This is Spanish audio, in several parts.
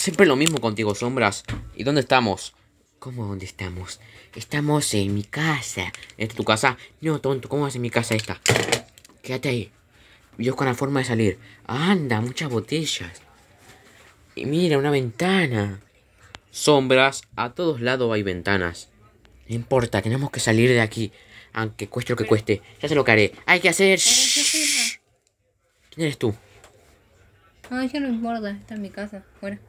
Siempre lo mismo contigo, sombras. ¿Y dónde estamos? ¿Cómo dónde estamos? Estamos en mi casa. ¿Esta es tu casa? No, tonto, ¿cómo vas en mi casa esta? Quédate ahí. Yo con la forma de salir. Anda, muchas botellas. Y mira, una ventana. Sombras, a todos lados hay ventanas. No importa, tenemos que salir de aquí. Aunque cueste lo que cueste. Ya se lo que haré. Hay que hacer... ¿Quién eres tú? No, yo no importa. Está en mi casa. Fuera.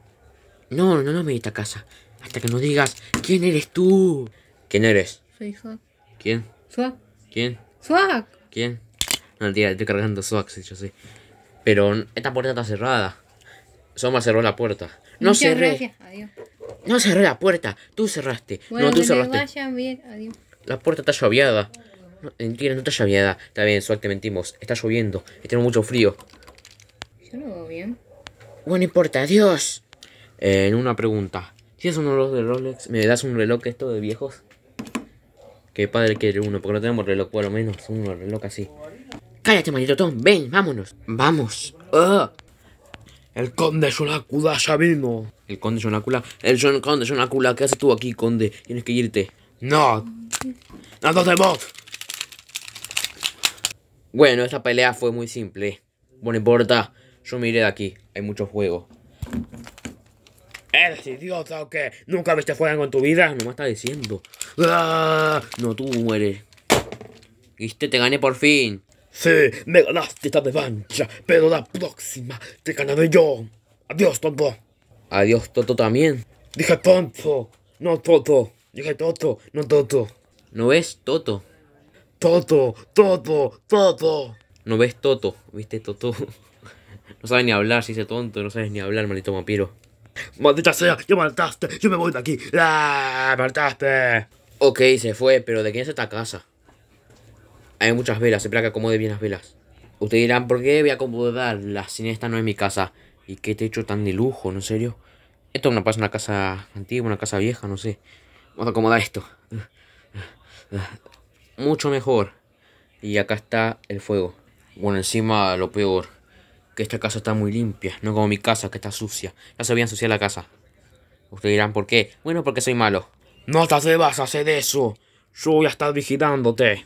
No, no, no me a casa. Hasta que nos digas, ¿quién eres tú? ¿Quién eres? Soy Swag. ¿Quién? Swag. ¿Quién? Swag. ¿Quién? No, tía, estoy cargando Swag, si yo sé. Pero esta puerta está cerrada. Soma cerró la puerta. No cerré. Gracias. Adiós. No cerré la puerta. Tú cerraste. no, tú que cerraste. Vayan bien. Adiós. La puerta está lloviada. No, mentira, no está lloviada. Está bien, Swag, te mentimos. Está lloviendo. Y Tenemos mucho frío. Yo no veo bien. Bueno, importa. Adiós en una pregunta. Si es uno de los de Rolex, ¿me das un reloj esto de viejos? Qué padre quiere uno, porque no tenemos reloj, por lo menos un reloj así. Cállate, maldito Tom, ven, vámonos. Vamos. Ah. El conde Sonácula ya vino. El conde Sonácula. El conde Sonácula, ¿qué haces tú aquí, conde? Tienes que irte. No. No, te Bueno, esta pelea fue muy simple. Bueno, importa. Yo me iré de aquí. Hay mucho juego eres idiota o qué? ¿Nunca viste fuego en tu vida? No me está diciendo. Ah, no, tú mueres. Viste, te gané por fin. Sí, me ganaste esta revancha, pero la próxima te ganaré yo. Adiós, Tonto. Adiós, Toto también. Dije Tonto, no Toto. Dije Toto, no Toto. ¿No ves Toto? Toto, Toto, Toto. ¿No ves Toto? ¿Viste Toto? no sabes ni hablar, si dice tonto, no sabes ni hablar, maldito vampiro. Maldita sea, yo mataste, yo me voy de aquí. ¡Ah, mataste! Ok, se fue, pero ¿de quién es esta casa? Hay muchas velas, espera que acomode bien las velas. Ustedes dirán, ¿por qué voy a acomodarlas si esta no es mi casa? ¿Y qué techo tan de lujo, no en serio? Esto no pasa una casa antigua, una casa vieja, no sé. Vamos a acomodar esto. Mucho mejor. Y acá está el fuego. Bueno, encima lo peor que esta casa está muy limpia, no como mi casa que está sucia. Ya se había ensuciado la casa. Ustedes dirán, ¿por qué? Bueno, porque soy malo. No te atrevas a hacer eso. Yo voy a estar vigilándote.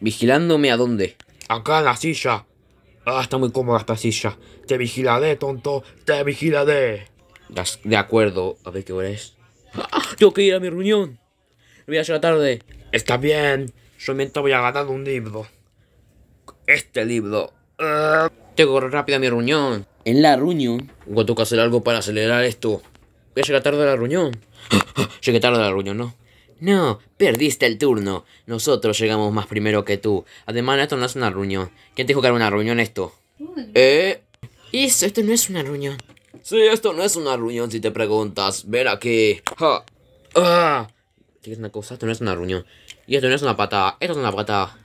¿Vigilándome a dónde? Acá en la silla. Ah, está muy cómoda esta silla. Te vigilaré, tonto. Te vigilaré. De acuerdo. A ver qué hora es. ¡Ah! Tengo que ir a mi reunión. Voy a llegar tarde. Está bien. Yo mientras voy a ganar un libro. Este libro. Ah. Tengo que correr rápido a mi reunión. En la reunión. Tengo que hacer algo para acelerar esto. Voy a llegar tarde a la reunión. Llegué tarde a la reunión, ¿no? No, perdiste el turno. Nosotros llegamos más primero que tú. Además, esto no es una reunión. ¿Quién te dijo que era una reunión esto? ¿Eh? Eso, esto no es una reunión. Sí, esto no es una reunión si te preguntas. Ver aquí. ¿Qué ah. es una cosa? Esto no es una reunión. Y esto no es una patada. Esto es una patada.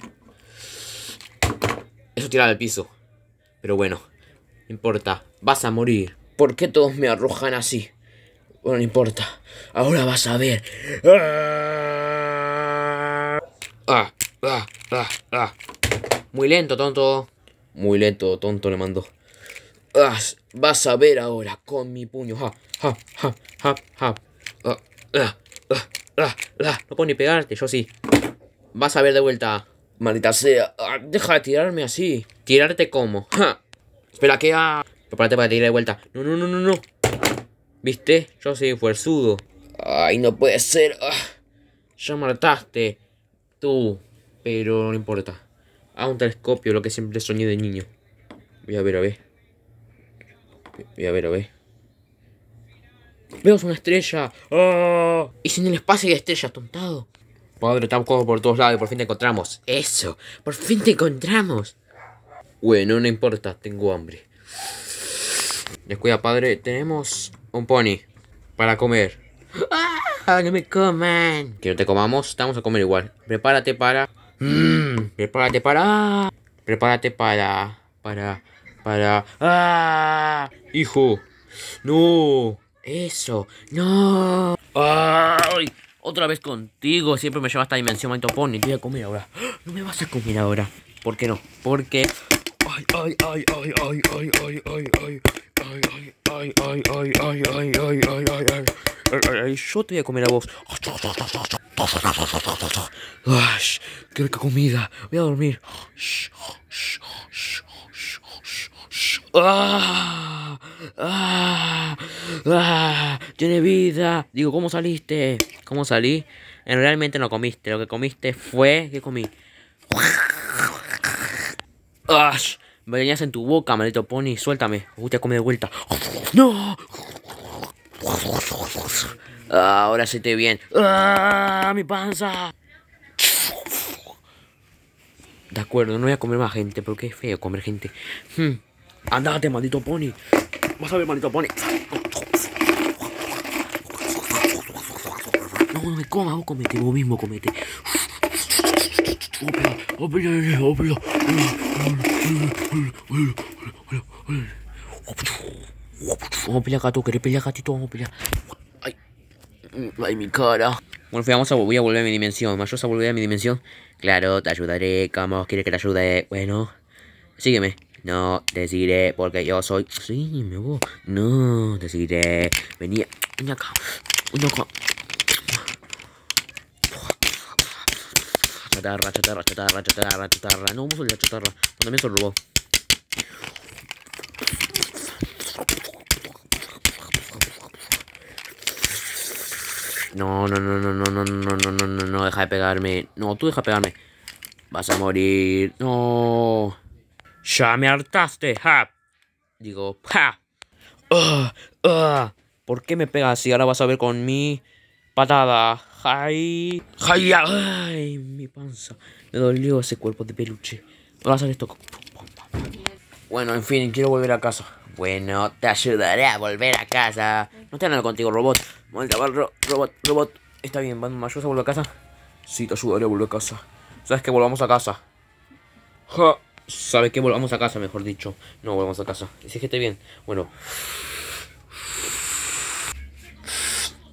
Eso tirar al piso. Pero bueno, no importa, vas a morir. ¿Por qué todos me arrojan así? Bueno, no importa. Ahora vas a ver. Ah, ah, ah, Muy lento, tonto. Muy lento, tonto, le mandó. vas a ver ahora con mi puño. Ja, ja, No puedo ni pegarte, yo sí. Vas a ver de vuelta. Maldita sea. Ah, deja de tirarme así. ¿Tirarte cómo? Espera, que a... para tirar de vuelta. No, no, no, no, no. ¿Viste? Yo soy fuerzudo. Ay, no puede ser. Ah. Ya mataste. Tú. Pero no importa. Ah, un telescopio, lo que siempre soñé de niño. Voy a ver, a ver. Voy a ver, a ver. Veo una estrella. ¡Oh! Y sin el espacio hay estrellas, tontado. Padre, estamos por todos lados y por fin te encontramos. Eso, por fin te encontramos. Bueno, no importa, tengo hambre. Descuida, padre, tenemos un pony para comer. ¡Ah! ¡No me coman! Que no te comamos, estamos a comer igual. Prepárate para... Mm, prepárate para... Prepárate para... Para... Para... Ah, ¡Hijo! ¡No! ¡Eso! ¡No! ¡Ay! Otra vez contigo, siempre me lleva esta dimensión, manito pony. Te voy a comer ahora. No me vas a comer ahora. ¿Por qué no? Porque. Ay, ay, ay, ay, ay, ay, ay, ay, ay. Ay, ay, ay, ay, ay, ay, ay, ay, ay, ay, ay. Yo te voy a comer a vos. Ay, qué rica comida. Voy a dormir. Ah. Ah, ¡Ah! ¡Tiene vida! Digo, ¿cómo saliste? ¿Cómo salí? Eh, realmente no comiste. Lo que comiste fue... ¿Qué comí? Me en tu boca, maldito pony. Suéltame. Uy, te de vuelta. ¡No! ahora sí te bien. ¡Ah! ¡Mi panza! De acuerdo, no voy a comer más gente porque es feo comer gente. Hmm. Andate, maldito pony. Vamos a ver, manito, pone. No, no me comas, vos comete, vos mismo comete. Vamos a pelear gato, querés pelear gatito, vamos a pelear. Ay, ay, mi cara. Bueno, vamos a, voy a volver a mi dimensión. ¿Me ayudas a volver a mi dimensión? Claro, te ayudaré. Vamos, ¿quieres que te ayude? Bueno, sígueme. No seguiré, porque yo soy. Sí, me voy. No seguiré. Venía. Venía acá. Venía acá. Chatarra, chatarra, chatarra, chatarra, chatarra. No, vamos a la chatarra. También se robó. No, no, no, no, no, no, no, no, no, no, no, deja de pegarme. No, tú deja de pegarme. Vas a morir. No. Ya me hartaste, ja. Digo, ja. Ah, ah. ¿Por qué me pegas así? Ahora vas a ver con mi patada. Ay, ay, ay, mi panza. Me dolió ese cuerpo de peluche. Voy a hacer esto. Bueno, en fin, quiero volver a casa. Bueno, te ayudaré a volver a casa. No te nada contigo, robot. Vuelta, robot, robot. Está bien, van ayudas a volver a casa? Sí, te ayudaré a volver a casa. ¿Sabes que volvamos a casa? Ja. ¿Sabes qué? Volvamos a casa, mejor dicho. No, volvamos a casa. Dice que esté bien. Bueno.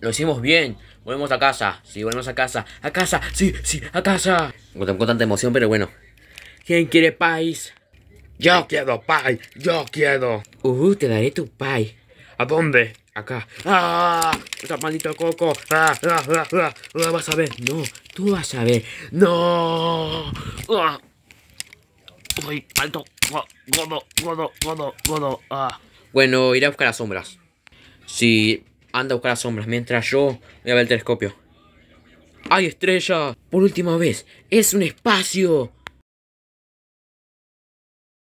Lo hicimos bien. Volvemos a casa. Sí, volvemos a casa. A casa. Sí, sí, a casa. Con, tanta emoción, pero bueno. ¿Quién quiere pais? Yo quiero pay. Yo quiero. Uh, te daré tu pay. ¿A dónde? Acá. ¡Ah! Esa maldito coco. ¡Ah! ¡Ah! ¡Ah! ¡Ah! ¡Ah! Vas a ver. No. Tú vas a ver. No. ¡Ah! Uy, alto. Ah. Bueno, iré a buscar las sombras. si anda a buscar las sombras. Mientras yo voy a ver el telescopio. ¡Ay, estrella! Por última vez, es un espacio.